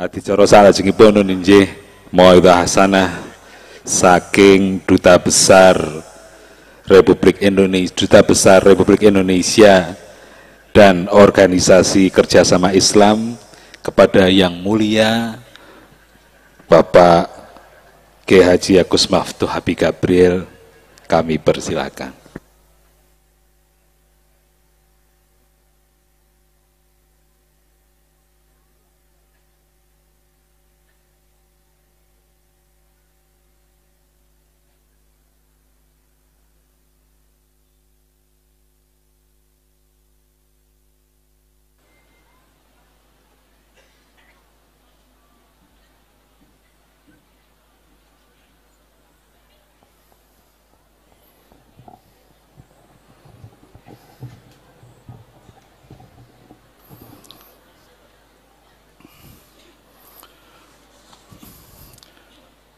Hati coro salajengipun nun mau mauidhah hasanah saking duta besar Republik Indonesia, duta besar Republik Indonesia dan organisasi kerjasama Islam kepada yang mulia Bapak K. Haji Agus Maftuh Habib Gabriel kami persilakan.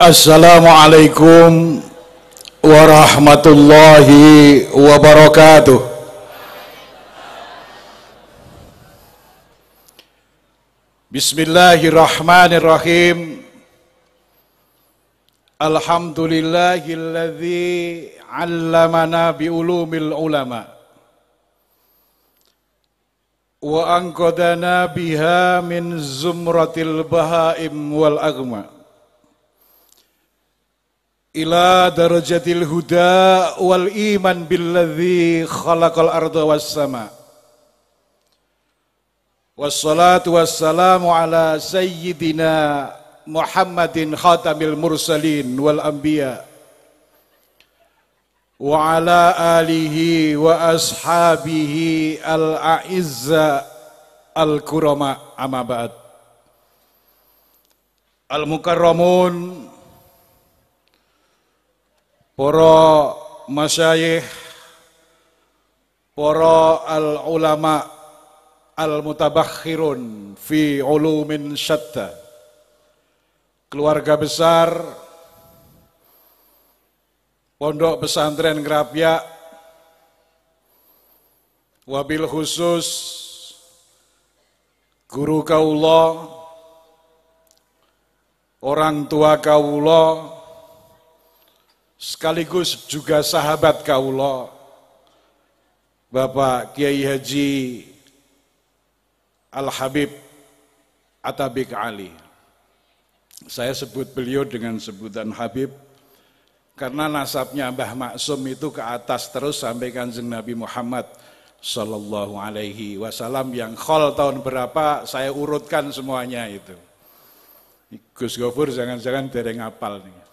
Assalamualaikum warahmatullahi wabarakatuh. Bismillahirrahmanirrahim. Alhamdulillahilladzi 'allamana bi ulumil ulama wa anqadana biha min zumratil bahaim wal agma. إلى درجة الهدى والإيمان بالذي خلق الأرض والسماء والصلاة والسلام على سيدنا محمد خاتم المرسلين والأنبياء وعلى آله وأصحابه الأعزة الكرماء أما بعد المكرمون para masyayikh, para al-ulama al-mutabakhirun fi ulumin syatta, keluarga besar, pondok pesantren Kerapia, wabil khusus guru kaula, orang tua kaula, sekaligus juga sahabat kaulo Bapak Kiai Haji Al Habib Atabik Ali. Saya sebut beliau dengan sebutan Habib karena nasabnya Mbah Maksum itu ke atas terus sampai Kanjeng Nabi Muhammad Sallallahu Alaihi Wasallam yang khol tahun berapa saya urutkan semuanya itu. Gus Gofur jangan-jangan dereng apal nih.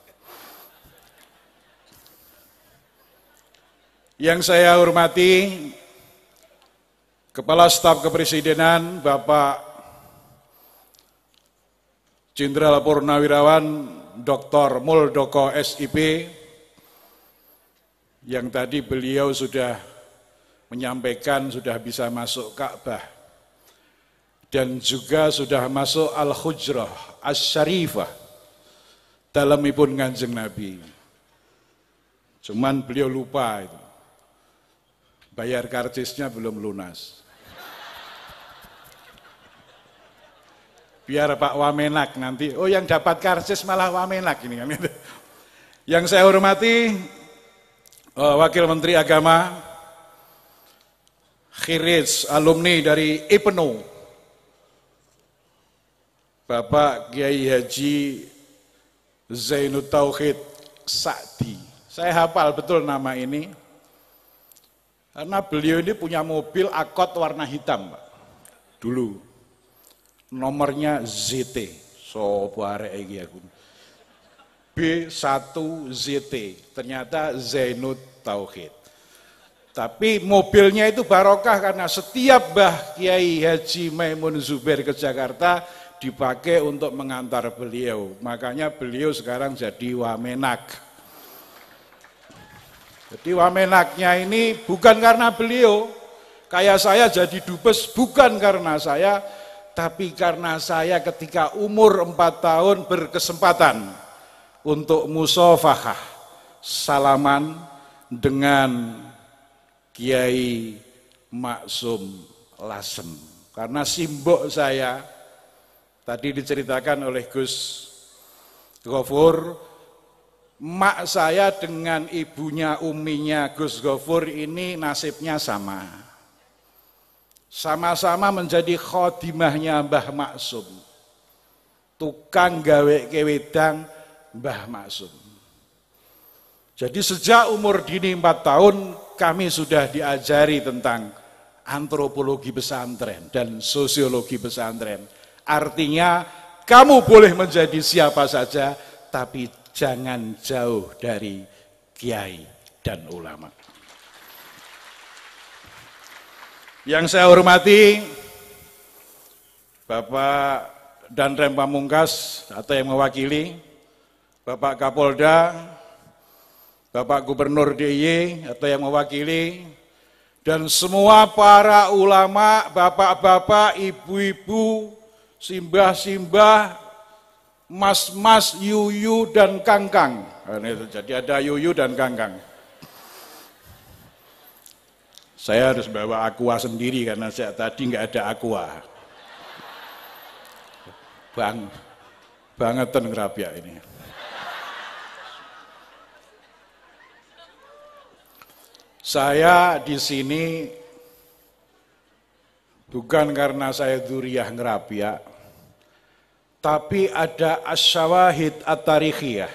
Yang saya hormati Kepala Staf Kepresidenan Bapak Jenderal Purnawirawan Dr. Muldoko SIP yang tadi beliau sudah menyampaikan sudah bisa masuk Ka'bah dan juga sudah masuk Al-Hujrah As-Syarifah dalam ibu nganjeng Nabi. Cuman beliau lupa itu. Bayar karcisnya belum lunas. Biar Pak Wamenak nanti, oh yang dapat karcis malah Wamenak ini kan. Yang saya hormati eh, Wakil Menteri Agama Khiriz alumni dari IPNU Bapak Kiai Haji Zainud Tauhid Sa'di. Saya hafal betul nama ini. Karena beliau ini punya mobil akot warna hitam, Pak. Dulu. Nomornya ZT. so Sobare ya aku. B1ZT. Ternyata Zainud Tauhid. Tapi mobilnya itu barokah karena setiap bah Kiai Haji Maimun Zubair ke Jakarta dipakai untuk mengantar beliau. Makanya beliau sekarang jadi wamenak. Jadi wamenaknya ini bukan karena beliau, kayak saya jadi dubes bukan karena saya, tapi karena saya ketika umur 4 tahun berkesempatan untuk musofahah, salaman dengan Kiai Maksum Lasem. Karena simbok saya tadi diceritakan oleh Gus Gofur, mak saya dengan ibunya uminya Gus Gofur ini nasibnya sama. Sama-sama menjadi khodimahnya Mbah Maksum. Tukang gawe kewedang Mbah Maksum. Jadi sejak umur dini 4 tahun kami sudah diajari tentang antropologi pesantren dan sosiologi pesantren. Artinya kamu boleh menjadi siapa saja tapi jangan jauh dari kiai dan ulama. Yang saya hormati Bapak dan Rem Pamungkas atau yang mewakili Bapak Kapolda, Bapak Gubernur DIY atau yang mewakili dan semua para ulama, bapak-bapak, ibu-ibu, simbah-simbah, mas-mas, yuyu dan kangkang. Nah, Jadi ada yuyu dan kangkang. Saya harus bawa aqua sendiri karena saya tadi nggak ada aqua. Bang, bangetan ngerapia ini. Saya di sini bukan karena saya duriah ngerapia, tapi ada asyawahid at-tarikhiyah.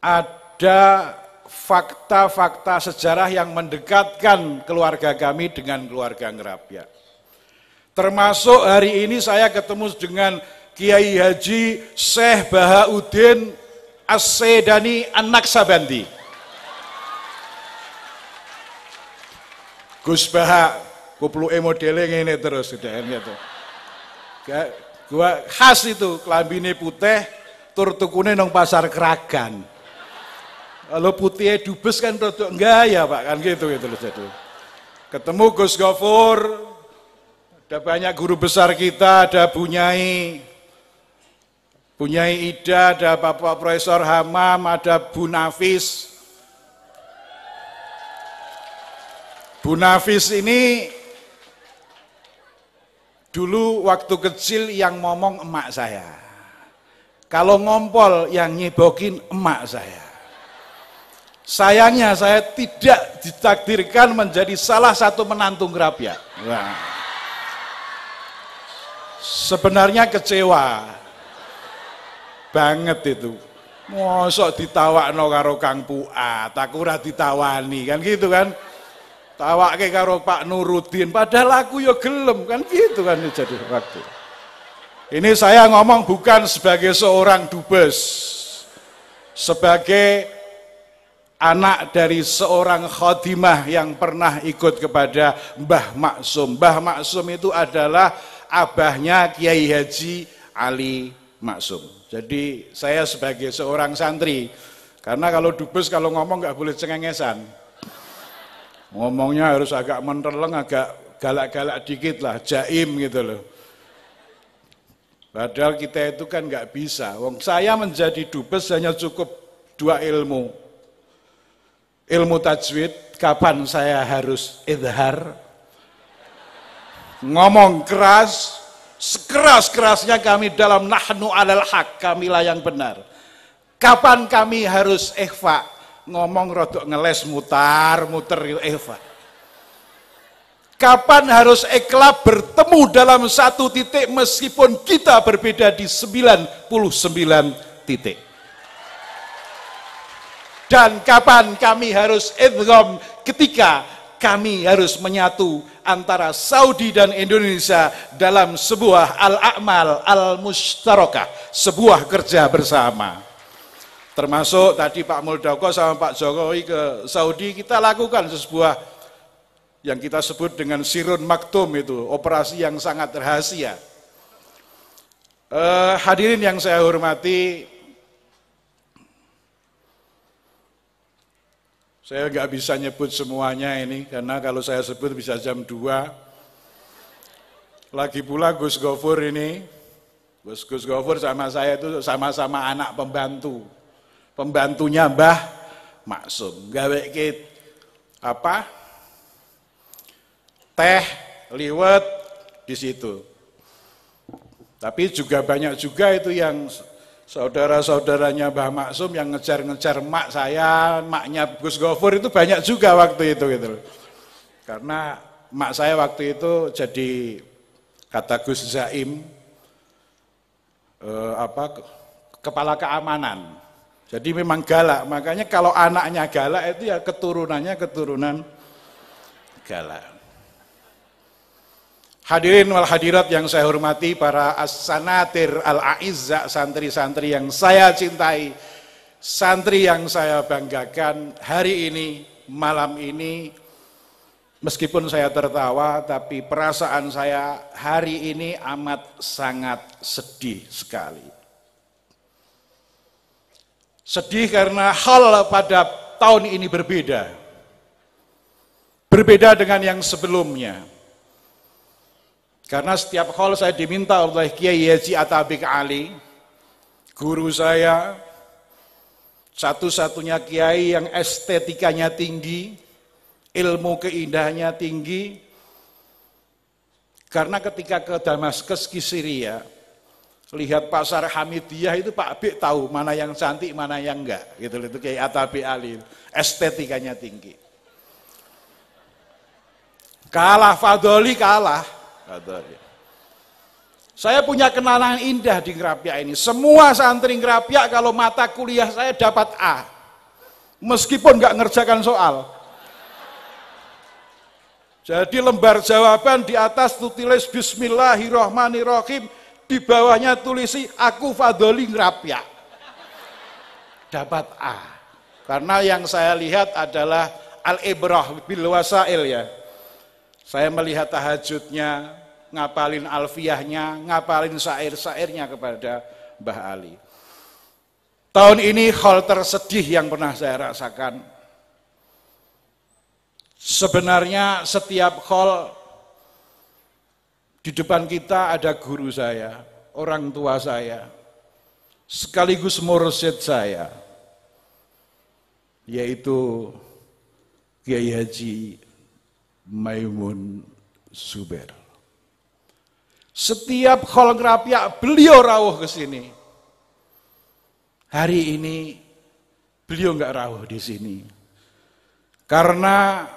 Ada fakta-fakta sejarah yang mendekatkan keluarga kami dengan keluarga Ngerapia. Termasuk hari ini saya ketemu dengan Kiai Haji Syekh Bahauddin As-Sedani Anak Sabandi. Gus Baha, kupluke emodeling ini terus gitu. Gua khas itu kelambine putih, tur tukune nang pasar Keragan. Kalau putihnya dubes kan rodok enggak ya Pak kan gitu gitu loh jadi. Ketemu Gus Gofur, ada banyak guru besar kita, ada Bunyai, Bunyai Ida, ada Bapak Profesor Hamam, ada Bu Nafis. Bu Nafis ini Dulu waktu kecil yang ngomong emak saya. Kalau ngompol yang nyebokin emak saya. Sayangnya saya tidak ditakdirkan menjadi salah satu menantu Grapia. Nah. Sebenarnya kecewa. Banget itu. Mosok ditawakno karo Kang Puat, aku ora ditawani kan gitu kan ke karo Pak Nurudin padahal aku ya gelem kan gitu kan ya jadi waktu ini saya ngomong bukan sebagai seorang dubes sebagai anak dari seorang khodimah yang pernah ikut kepada Mbah Maksum Mbah Maksum itu adalah abahnya Kiai Haji Ali Maksum jadi saya sebagai seorang santri karena kalau dubes kalau ngomong nggak boleh cengengesan Ngomongnya harus agak menerleng, agak galak-galak dikit lah, jaim gitu loh. Padahal kita itu kan nggak bisa. Wong saya menjadi dubes hanya cukup dua ilmu. Ilmu tajwid, kapan saya harus idhar, ngomong keras, sekeras-kerasnya kami dalam nahnu alal hak, kamilah yang benar. Kapan kami harus ikhfa, ngomong rodok ngeles mutar muter gitu Eva eh, kapan harus ikhlas bertemu dalam satu titik meskipun kita berbeda di 99 titik dan kapan kami harus idgham ketika kami harus menyatu antara Saudi dan Indonesia dalam sebuah al akmal al-mustarokah, sebuah kerja bersama. Termasuk tadi Pak Muldoko sama Pak Jokowi ke Saudi, kita lakukan sebuah yang kita sebut dengan sirun maktum itu, operasi yang sangat rahasia. Eh, hadirin yang saya hormati, saya nggak bisa nyebut semuanya ini, karena kalau saya sebut bisa jam 2. Lagi pula Gus Gofur ini, Gus Gus Gofur sama saya itu sama-sama anak pembantu pembantunya Mbah Maksum gawe kit apa teh liwet di situ. Tapi juga banyak juga itu yang saudara-saudaranya Mbah Maksum yang ngejar-ngejar mak saya, maknya Gus Gofur itu banyak juga waktu itu gitu. Karena mak saya waktu itu jadi kata Gus Zaim eh, apa kepala keamanan jadi memang galak, makanya kalau anaknya galak itu ya keturunannya keturunan galak. Hadirin wal hadirat yang saya hormati para as-sanatir al-aizza santri-santri yang saya cintai, santri yang saya banggakan hari ini, malam ini, Meskipun saya tertawa, tapi perasaan saya hari ini amat sangat sedih sekali. Sedih karena hal pada tahun ini berbeda. Berbeda dengan yang sebelumnya. Karena setiap hal saya diminta oleh Kiai Haji Atabik Ali, guru saya, satu-satunya kiai yang estetikanya tinggi, ilmu keindahannya tinggi, karena ketika ke Damaskus, ke Syria, lihat pasar Hamidiyah itu Pak Bik tahu mana yang cantik, mana yang enggak. Gitu itu kayak Atabi Ali. Estetikanya tinggi. Kalah Fadoli kalah. Fadoli. Saya punya kenalan indah di Ngerapia ini. Semua santri Ngerapia kalau mata kuliah saya dapat A. Meskipun nggak ngerjakan soal. Jadi lembar jawaban di atas tutilis bismillahirrohmanirrohim Bismillahirrahmanirrahim di bawahnya tulisi aku fadoli rapia Dapat A. Karena yang saya lihat adalah al-ibrah bil wasail ya. Saya melihat tahajudnya, ngapalin alfiahnya, ngapalin sair sairnya kepada Mbah Ali. Tahun ini hal tersedih yang pernah saya rasakan. Sebenarnya setiap hal di depan kita ada guru saya, orang tua saya, sekaligus morset saya, yaitu Kiai Haji Maimun Zuber. Setiap khol rapiak beliau rawuh ke sini. Hari ini beliau nggak rawuh di sini. Karena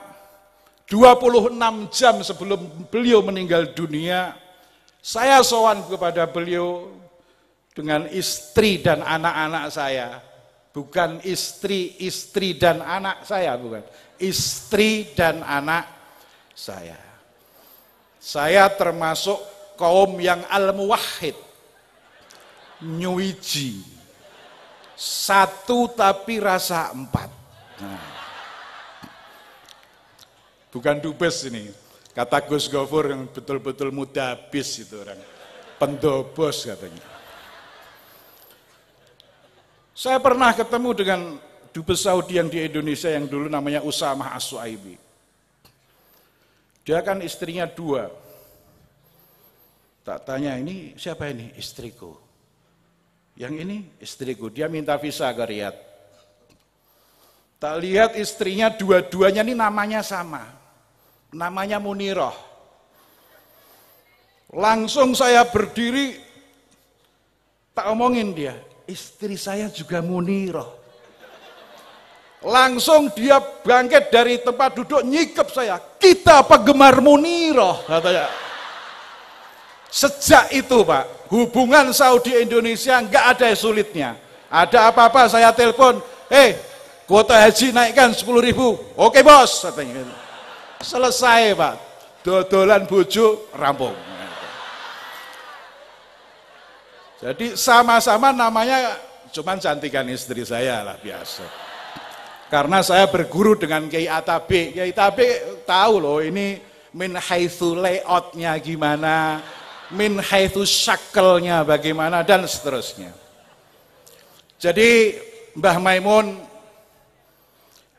26 jam sebelum beliau meninggal dunia, saya sowan kepada beliau dengan istri dan anak-anak saya. Bukan istri-istri dan anak saya, bukan. Istri dan anak saya. Saya termasuk kaum yang al-muwahid. Nyuiji. Satu tapi rasa empat. Nah. Bukan dubes ini. Kata Gus Gofur yang betul-betul muda habis itu orang. Pendobos katanya. Saya pernah ketemu dengan dubes Saudi yang di Indonesia yang dulu namanya Usama Aswaibi. Dia kan istrinya dua. Tak tanya ini siapa ini istriku. Yang ini istriku. Dia minta visa ke Riyadh. Tak lihat istrinya dua-duanya ini namanya sama namanya Muniroh. Langsung saya berdiri, tak omongin dia, istri saya juga Muniroh. Langsung dia bangkit dari tempat duduk nyikep saya. Kita penggemar Muniroh katanya. Sejak itu Pak, hubungan Saudi Indonesia nggak ada yang sulitnya. Ada apa-apa saya telepon, eh hey, kuota haji naikkan 10 ribu. Oke bos, katanya. Selesai Pak. Dodolan bojo rampung. Jadi sama-sama namanya cuman cantikan istri saya lah biasa. Karena saya berguru dengan Kiai Atabe. Kiai Atabe tahu loh ini min haithu layoutnya gimana, min haithu shakelnya bagaimana dan seterusnya. Jadi Mbah Maimun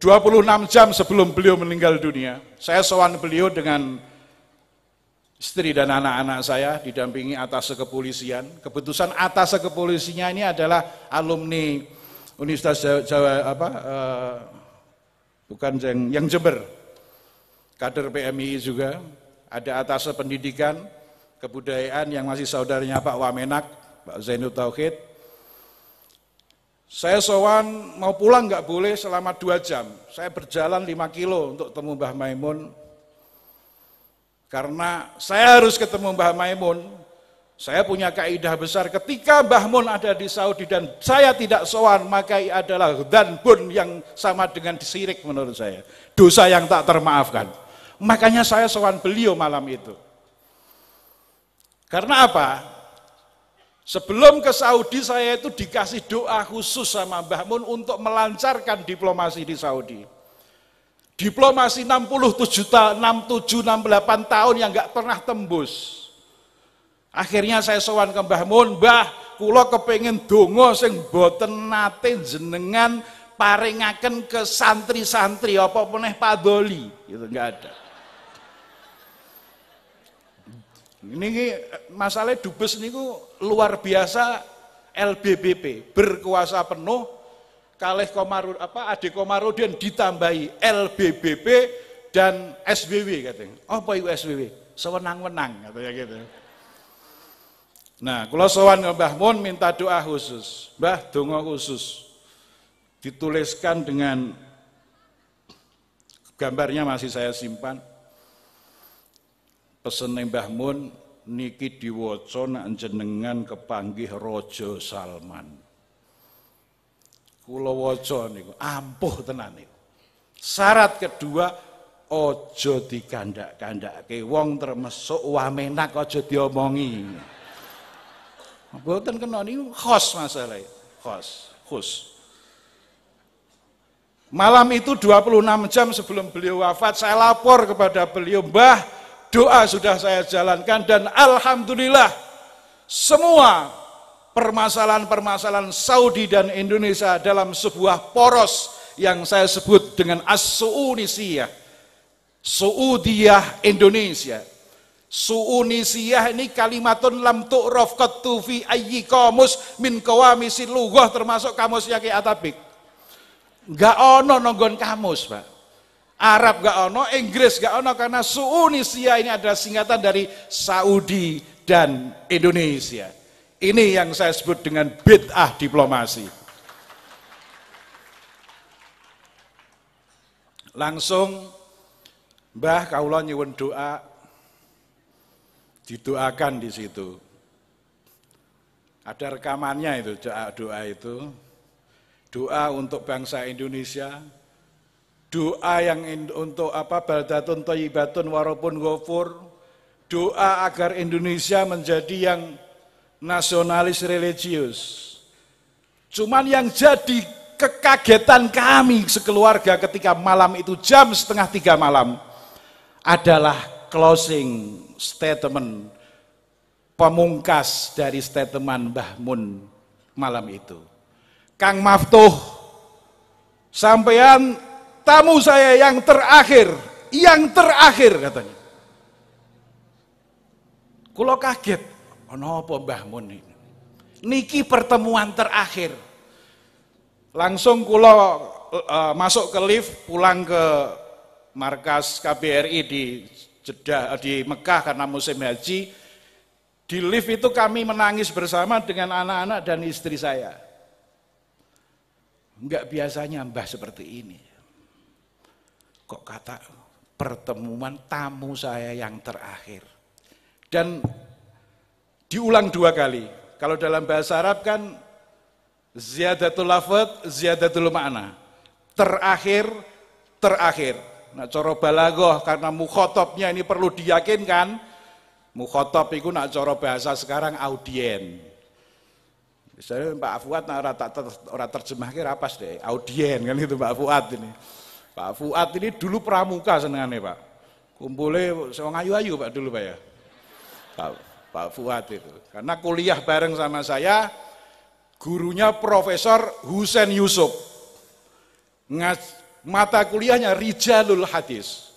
26 jam sebelum beliau meninggal dunia, saya sowan beliau dengan istri dan anak-anak saya didampingi atas kepolisian. Keputusan atas kepolisinya ini adalah alumni Universitas Jawa, Jawa apa uh, bukan yang yang Jember. Kader PMI juga ada atas pendidikan kebudayaan yang masih saudaranya Pak Wamenak, Pak Zainul Tauhid, saya sowan mau pulang nggak boleh selama dua jam. Saya berjalan lima kilo untuk temu Mbah Maimun. Karena saya harus ketemu Mbah Maimun. Saya punya kaidah besar ketika Mbah Mun ada di Saudi dan saya tidak sowan maka ia adalah dan bun yang sama dengan disirik menurut saya. Dosa yang tak termaafkan. Makanya saya sowan beliau malam itu. Karena apa? Sebelum ke Saudi saya itu dikasih doa khusus sama Mbah Mun untuk melancarkan diplomasi di Saudi. Diplomasi 67 tahun, 67, 68 tahun yang nggak pernah tembus. Akhirnya saya sowan ke Mbah Mun, Mbah, kula kepengen dongo sing boten nate jenengan paringaken ke santri-santri apa meneh padoli. Itu nggak ada. Ini masalah dubes niku luar biasa LBBP berkuasa penuh kalih Komarud apa Ade Komarudin ditambahi LBBP dan SBW katanya. Apa itu SBW? Sewenang-wenang katanya gitu. Nah, kalau sowan Mbah Mun minta doa khusus. Mbah doa khusus. Dituliskan dengan gambarnya masih saya simpan pesen Mbah Mun niki diwaca nak jenengan kepanggih Raja Salman. Kula waca niku ampuh tenan niku. Syarat kedua ojo dikandak-kandake wong termasuk wamenak aja diomongi. Mboten kena niku khos masalah, Khos, khus. Malam itu 26 jam sebelum beliau wafat saya lapor kepada beliau, "Mbah, doa sudah saya jalankan dan alhamdulillah semua permasalahan-permasalahan Saudi dan Indonesia dalam sebuah poros yang saya sebut dengan As-Suunisiyah. Suudiyah Indonesia. Suunisiyah ini kalimatun lam tu'raf qattu fi ayyi kamus min kawamisi lughah termasuk kamus Ki Atabik. Enggak ono nonggon kamus, Pak. Arab gak ono, Inggris gak ono karena Suunisia ini adalah singkatan dari Saudi dan Indonesia. Ini yang saya sebut dengan bid'ah diplomasi. Langsung Mbah kaula nyuwun doa didoakan di situ. Ada rekamannya itu doa doa itu. Doa untuk bangsa Indonesia, doa yang untuk apa baldatun thayyibatun warapun ghafur doa agar Indonesia menjadi yang nasionalis religius cuman yang jadi kekagetan kami sekeluarga ketika malam itu jam setengah tiga malam adalah closing statement pemungkas dari statement Mbah Mun malam itu Kang Maftuh sampean tamu saya yang terakhir, yang terakhir katanya. Kulo kaget, ono apa Mbah Mun Niki pertemuan terakhir. Langsung kulo uh, masuk ke lift, pulang ke markas KBRI di Jeddah e, di Mekah karena musim haji. Di lift itu kami menangis bersama dengan anak-anak dan istri saya. Enggak biasanya Mbah seperti ini kok kata pertemuan tamu saya yang terakhir. Dan diulang dua kali. Kalau dalam bahasa Arab kan ziyadatul lafad, ziyadatul makna. Terakhir, terakhir. Nah, coro balagoh karena mukhotobnya ini perlu diyakinkan. Mukhotob itu nak coro bahasa sekarang audien. Misalnya Pak Fuad nak ora tak terjemah apa deh, audien kan itu Pak Fuad ini. Pak Fuad ini dulu pramuka senengane Pak. Kumpulnya seorang ayu-ayu Pak dulu Pak ya. Pak, Pak Fuad itu. Karena kuliah bareng sama saya, gurunya Profesor Husain Yusuf. Ngas, mata kuliahnya Rijalul Hadis.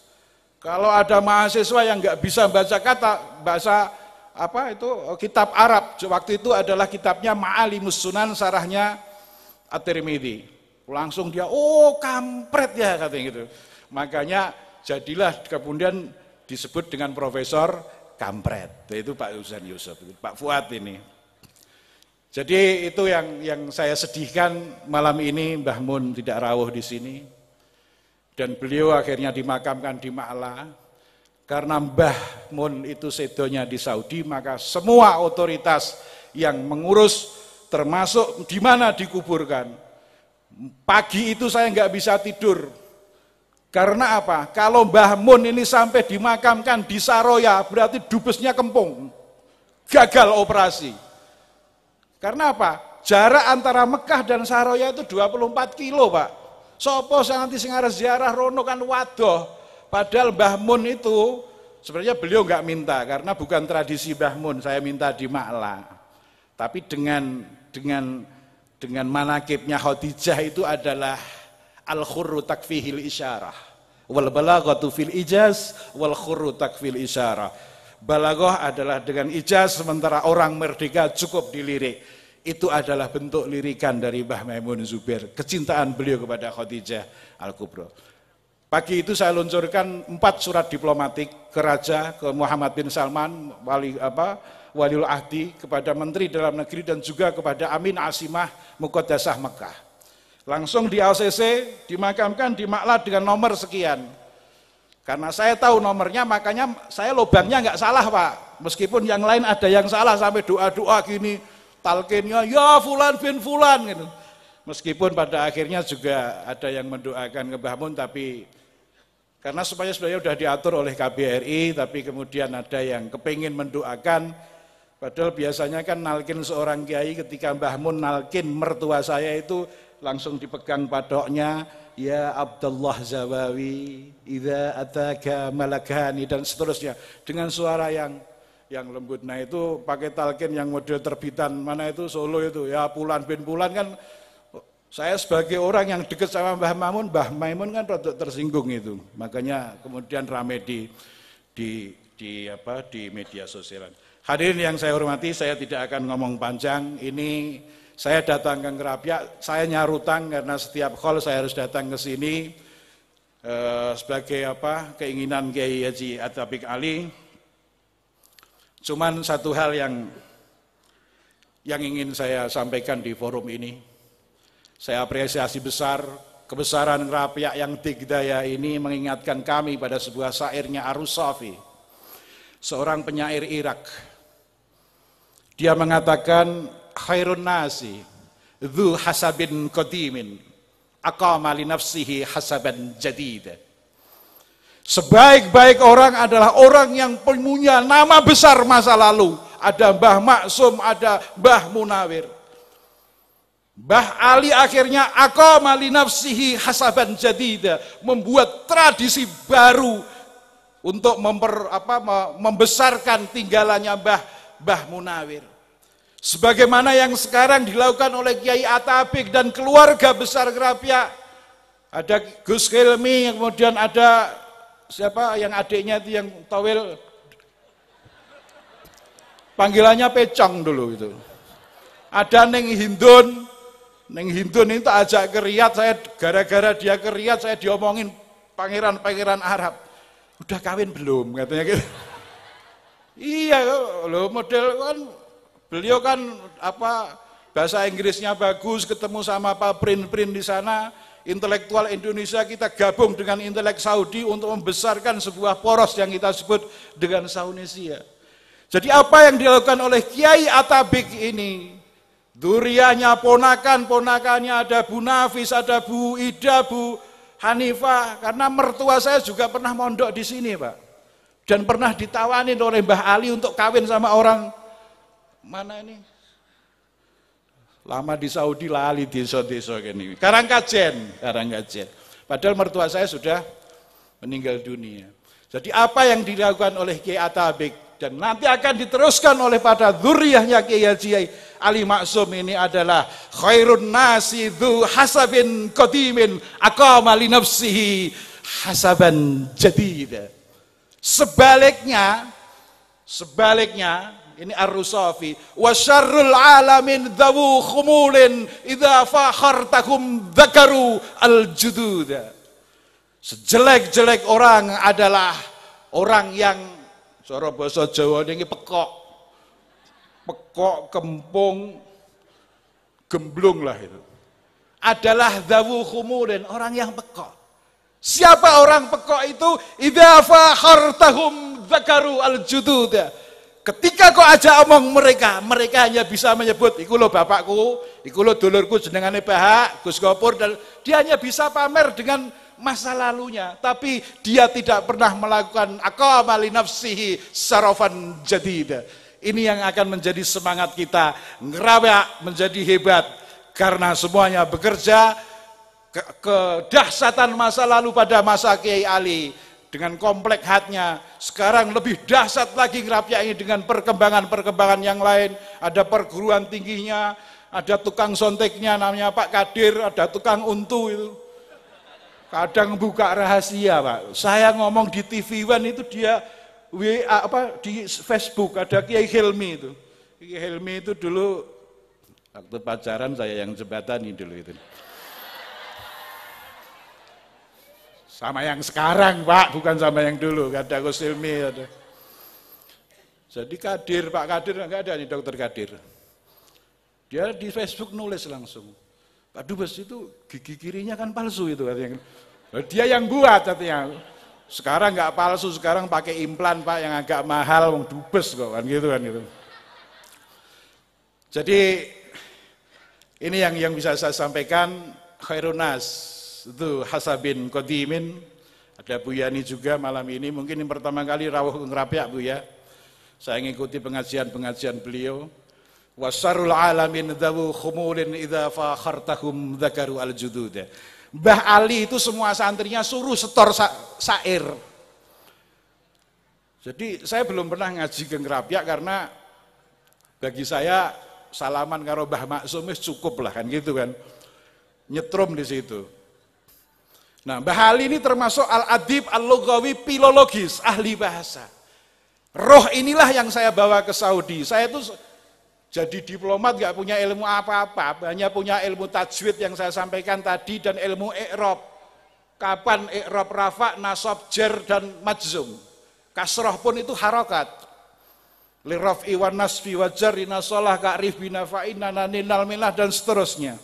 Kalau ada mahasiswa yang nggak bisa baca kata, bahasa apa itu kitab Arab. Waktu itu adalah kitabnya Ma'alimus Sunan, sarahnya At-Tirmidzi. Langsung dia, oh kampret ya katanya gitu. Makanya jadilah kemudian disebut dengan profesor kampret, Itu Pak Husain Yusuf, Pak Fuad ini. Jadi itu yang yang saya sedihkan malam ini Mbah Mun tidak rawuh di sini. Dan beliau akhirnya dimakamkan di Ma'la. Karena Mbah Mun itu sedonya di Saudi, maka semua otoritas yang mengurus termasuk di mana dikuburkan Pagi itu saya nggak bisa tidur. Karena apa? Kalau Mbah Mun ini sampai dimakamkan di Saroya, berarti dubesnya kempung. Gagal operasi. Karena apa? Jarak antara Mekah dan Saroya itu 24 kilo, Pak. Sopo nanti singar ziarah rono kan wadoh. Padahal Mbah Mun itu sebenarnya beliau nggak minta karena bukan tradisi Mbah Mun, saya minta di Makla. Tapi dengan dengan dengan manakibnya Khadijah itu adalah al khurru takfihil isyarah wal balaghatu fil ijaz wal khurru takfil isyarah balagoh adalah dengan ijaz sementara orang merdeka cukup dilirik itu adalah bentuk lirikan dari Mbah Maimun Zubair kecintaan beliau kepada Khadijah al kubro Pagi itu saya luncurkan empat surat diplomatik ke Raja, ke Muhammad bin Salman, wali apa, Walil Ahdi, kepada Menteri Dalam Negeri dan juga kepada Amin Asimah Mukodasah Mekah. Langsung di LCC dimakamkan di Maklat dengan nomor sekian. Karena saya tahu nomornya, makanya saya lubangnya nggak salah Pak. Meskipun yang lain ada yang salah sampai doa-doa gini, talkinnya ya fulan bin fulan gitu. Meskipun pada akhirnya juga ada yang mendoakan ke Bahmun, tapi karena supaya sebenarnya sudah diatur oleh KBRI, tapi kemudian ada yang kepingin mendoakan, Padahal biasanya kan nalkin seorang kiai ketika Mbah Mun nalkin mertua saya itu langsung dipegang padoknya ya Abdullah Zawawi Ida ataka malakani dan seterusnya dengan suara yang yang lembut. Nah itu pakai talkin yang model terbitan mana itu Solo itu ya Pulan bin Pulan kan saya sebagai orang yang dekat sama Mbah Mamun, Mbah Maimun kan rada tersinggung itu. Makanya kemudian ramai di di di apa di media sosial. Hadirin yang saya hormati, saya tidak akan ngomong panjang. Ini saya datang ke Ngerapiak, saya nyarutang karena setiap call saya harus datang ke sini eh, sebagai apa keinginan Kiai Haji Atabik Ali. Cuman satu hal yang yang ingin saya sampaikan di forum ini. Saya apresiasi besar kebesaran Ngerapiak yang digdaya ini mengingatkan kami pada sebuah sairnya Arus Safi, seorang penyair Irak dia mengatakan khairun nasi dhu hasabin qadimin aqama li nafsihi hasaban jadid. Sebaik-baik orang adalah orang yang punya nama besar masa lalu. Ada Mbah Maksum, ada Mbah Munawir. Mbah Ali akhirnya aqama li nafsihi hasaban jadid, membuat tradisi baru untuk memper, apa, membesarkan tinggalannya Mbah Mbah Munawir. Sebagaimana yang sekarang dilakukan oleh Kiai Atabik dan keluarga besar Kerapia. Ada Gus Kelmi, kemudian ada siapa yang adiknya itu yang tawil. Panggilannya Pecong dulu itu. Ada Neng Hindun, Neng Hindun itu ajak keriat saya gara-gara dia keriat saya diomongin pangeran-pangeran Arab. Udah kawin belum katanya gitu. Iya, loh model kan beliau kan apa bahasa Inggrisnya bagus, ketemu sama Pak Prin-Prin di sana, intelektual Indonesia kita gabung dengan intelek Saudi untuk membesarkan sebuah poros yang kita sebut dengan Saunesia. Jadi apa yang dilakukan oleh Kiai Atabik ini, durianya ponakan, ponakannya ada Bu Nafis, ada Bu Ida, Bu Hanifah, karena mertua saya juga pernah mondok di sini Pak. Dan pernah ditawani oleh Mbah Ali untuk kawin sama orang mana ini? Lama di Saudi lali desa saudi ini. Karangkajen, Karangkajen. Padahal mertua saya sudah meninggal dunia. Jadi apa yang dilakukan oleh Kiai Atabik dan nanti akan diteruskan oleh pada zuriyahnya Kiai Haji Ali Maksum ini adalah khairun nasi dhu hasabin qadimin aqama li nafsihi hasaban jadidah Sebaliknya, sebaliknya ini Ar-Rusafi wa alamin dhawu khumulin idza fakhartakum dzakaru al Sejelek-jelek orang adalah orang yang cara bahasa Jawa ini pekok. Pekok kempung gemblung lah itu. Adalah dawu khumulin, orang yang pekok Siapa orang pekok itu? Idza fakhartahum dzakaru al Ketika kau aja omong mereka, mereka hanya bisa menyebut, iku lo bapakku, iku lo dulurku jenengane Pak Gus Gopur, dan dia hanya bisa pamer dengan masa lalunya. Tapi dia tidak pernah melakukan akamali nafsihi sarofan jadid. Ini yang akan menjadi semangat kita, ngerawak menjadi hebat. Karena semuanya bekerja kedahsatan masa lalu pada masa Kiai Ali dengan komplek hatnya sekarang lebih dahsyat lagi ngerapnya ini dengan perkembangan-perkembangan yang lain ada perguruan tingginya ada tukang sonteknya namanya Pak Kadir ada tukang untu itu kadang buka rahasia Pak saya ngomong di TV One itu dia WA apa di Facebook ada Kiai Helmi itu Kiai Helmi itu dulu waktu pacaran saya yang jembatan ini dulu itu Sama yang sekarang Pak, bukan sama yang dulu. kata Gus Ilmi. Jadi Kadir, Pak Kadir enggak ada nih dokter Kadir. Dia di Facebook nulis langsung. Pak Dubes itu gigi kirinya kan palsu itu katanya. Dia yang buat katanya. Sekarang nggak palsu, sekarang pakai implan Pak yang agak mahal, wong Dubes kok kan gitu kan gitu. Jadi ini yang yang bisa saya sampaikan Khairunas itu Hasabin Qadimin. Ada Bu Yani juga malam ini. Mungkin yang pertama kali rawuh ke ngerapiak Bu ya. Saya mengikuti pengajian-pengajian beliau. Wasarul alamin dawu khumulin idha fakhartahum dhakaru al judud. Mbah Ali itu semua santrinya suruh setor sa sair. Jadi saya belum pernah ngaji ke Ngerapiak karena bagi saya salaman karo Mbah Maksum cukup lah kan gitu kan. Nyetrum di situ. Nah, Mbah Ali ini termasuk al-adib al logawi filologis, ahli bahasa. Roh inilah yang saya bawa ke Saudi. Saya itu jadi diplomat gak punya ilmu apa-apa, hanya punya ilmu tajwid yang saya sampaikan tadi dan ilmu i'rab. Kapan i'rab rafa, nasab, jer dan majzum. Kasroh pun itu harokat. lirof iwan nasfi wajar inasolah ka'rif binafa'in nananin milah dan seterusnya.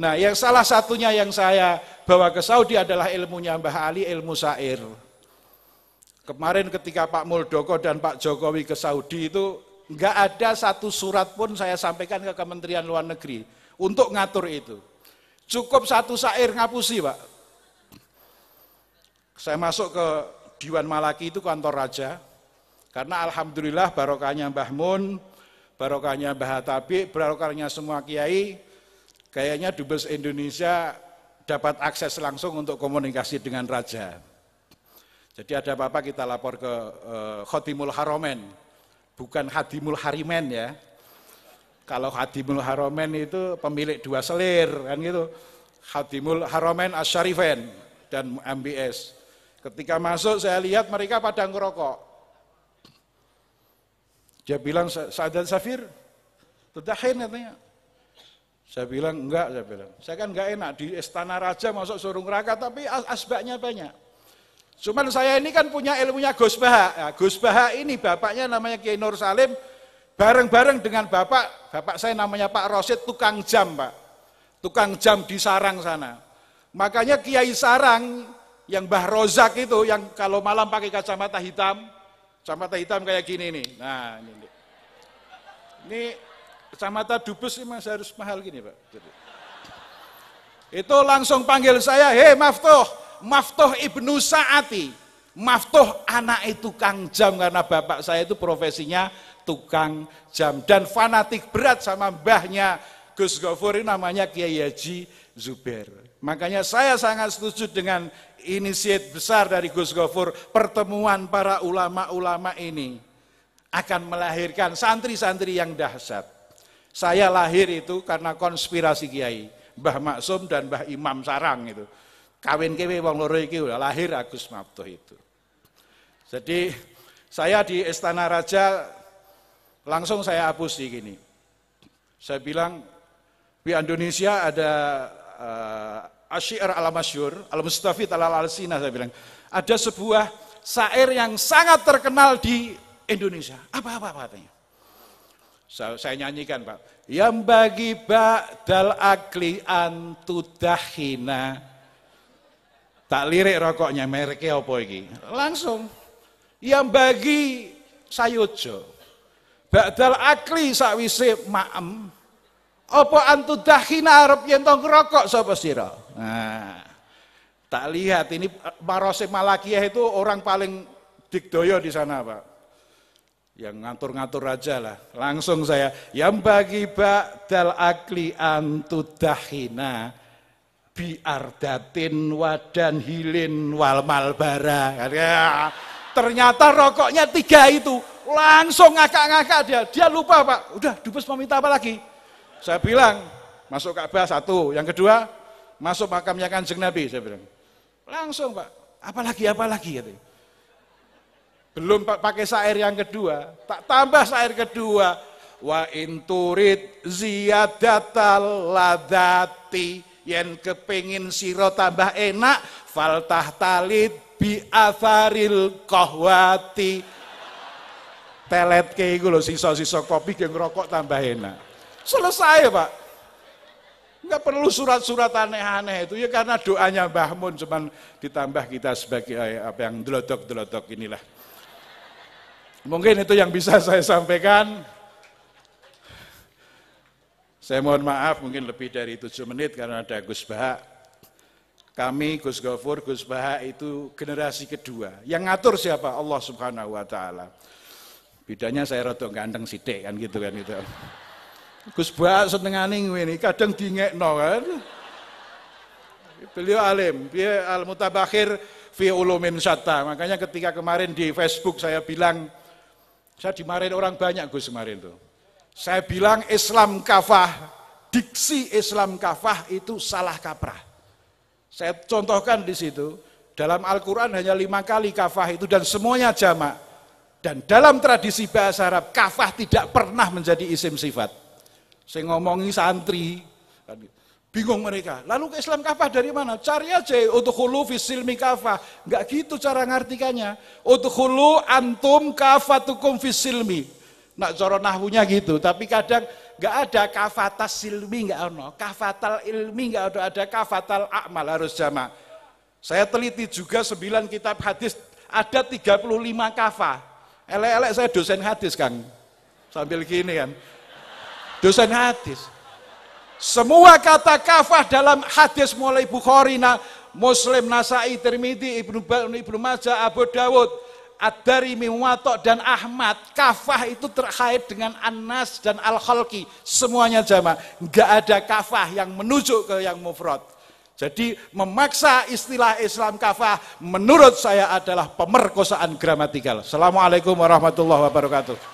Nah, yang salah satunya yang saya bawa ke Saudi adalah ilmunya Mbah Ali, ilmu sair. Kemarin ketika Pak Muldoko dan Pak Jokowi ke Saudi itu nggak ada satu surat pun saya sampaikan ke Kementerian Luar Negeri untuk ngatur itu. Cukup satu sair ngapusi, Pak. Saya masuk ke Diwan Malaki itu kantor raja. Karena alhamdulillah barokahnya Mbah Mun, barokahnya Mbah Tabi, barokahnya semua kiai, Kayaknya Dubes Indonesia dapat akses langsung untuk komunikasi dengan Raja. Jadi ada apa-apa kita lapor ke eh, Khotimul Haromen, bukan Hadimul Harimen ya. Kalau Hadimul Haromen itu pemilik dua selir kan gitu. Hadimul Haromen Asyarifen dan MBS. Ketika masuk saya lihat mereka pada ngerokok. Dia bilang, Sa'adhan Safir, Tudahin katanya, saya bilang enggak, saya bilang. Saya kan enggak enak di istana raja masuk suruh neraka tapi asbaknya banyak. Cuman saya ini kan punya ilmunya Gus Baha. Ya, Gus Baha ini bapaknya namanya Kiai Nur Salim. Bareng-bareng dengan bapak, bapak saya namanya Pak Rosid tukang jam, Pak. Tukang jam di sarang sana. Makanya Kiai Sarang yang Mbah Rozak itu yang kalau malam pakai kacamata hitam, kacamata hitam kayak gini nih. Nah, ini. Ini kacamata dubes masih harus mahal gini Pak. Jadi, itu langsung panggil saya, hei Maftuh, Maftuh Ibnu Sa'ati. Maftuh anak itu tukang jam karena bapak saya itu profesinya tukang jam. Dan fanatik berat sama mbahnya Gus Gofuri namanya Kiai Haji Zuber. Makanya saya sangat setuju dengan inisiat besar dari Gus Gofur pertemuan para ulama-ulama ini akan melahirkan santri-santri yang dahsyat. Saya lahir itu karena konspirasi kiai, Mbah Maksum dan Mbah Imam Sarang itu. Kawin kewe wong loro iki udah lahir Agus Mabtoh itu. Jadi saya di Istana Raja langsung saya hapus di gini. Saya bilang di Indonesia ada uh, eh, asyir al masyur al mustafid al al sina saya bilang ada sebuah syair yang sangat terkenal di Indonesia. Apa apa apa katanya? Saya, nyanyikan Pak. Yang bagi ba'dal akli antudahina. Tak lirik rokoknya, mereknya apa ini? Langsung. Yang bagi sayojo. Ba'dal akli sakwisi ma'am. Apa antudahina arep yen tong rokok sapa sira? Nah. Tak lihat ini Marosik Malakiyah itu orang paling dikdoyo di sana, Pak yang ngatur-ngatur aja lah. Langsung saya, yang bagi dal akli antudahina biardatin wadan hilin wal malbara. Ya. ternyata rokoknya tiga itu. Langsung ngakak-ngakak dia. Dia lupa pak. Udah dubes mau minta apa lagi? Saya bilang, masuk Ka'bah satu. Yang kedua, masuk makamnya kanjeng Nabi. Saya bilang, langsung pak. apa lagi apa lagi Katanya. Belum pakai syair yang kedua, tak tambah syair kedua. Wa inturid ziyadatal ladati yen kepingin siro tambah enak faltah tahtalid bi afaril kohwati telet kayak gue loh sisa-sisa kopi yang ngerokok tambah enak selesai pak nggak perlu surat-surat aneh-aneh itu ya karena doanya Mbah Mun cuman ditambah kita sebagai eh, apa yang delodok-delodok inilah Mungkin itu yang bisa saya sampaikan. Saya mohon maaf mungkin lebih dari tujuh menit karena ada Gus Bahak. Kami Gus Gofur, Gus Bahak itu generasi kedua. Yang ngatur siapa? Allah Subhanahu wa taala. Bedanya saya rotok ganteng sidik kan gitu kan gitu. Gus Bahak nih ini kadang no kan. Beliau alim, dia al mutabakhir fi ulumin syata. Makanya ketika kemarin di Facebook saya bilang saya dimarahin orang banyak Gus kemarin tuh. Saya bilang Islam kafah, diksi Islam kafah itu salah kaprah. Saya contohkan di situ, dalam Al-Quran hanya lima kali kafah itu dan semuanya jamak. Dan dalam tradisi bahasa Arab, kafah tidak pernah menjadi isim sifat. Saya ngomongi santri, Bingung mereka. Lalu ke Islam kafah dari mana? Cari aja hulu fisilmi kafah. Enggak gitu cara ngartikannya. hulu antum kafatukum fisilmi. Nak coro nahwunya gitu, tapi kadang enggak ada kafatas silmi enggak ono, kafatal ilmi enggak ada, ada kafatal akmal harus jama. Saya teliti juga sembilan kitab hadis ada 35 kafah. Elek-elek saya dosen hadis, Kang. Sambil gini kan. Dosen hadis. Semua kata kafah dalam hadis mulai Bukhari, nah, Muslim, Nasai, Tirmidzi, Ibnu Ibnu Majah, Abu Dawud, ad dari dan Ahmad. Kafah itu terkait dengan Anas An dan Al-Khalqi. Semuanya jamaah. Gak ada kafah yang menuju ke yang mufrad. Jadi memaksa istilah Islam kafah menurut saya adalah pemerkosaan gramatikal. Assalamualaikum warahmatullahi wabarakatuh.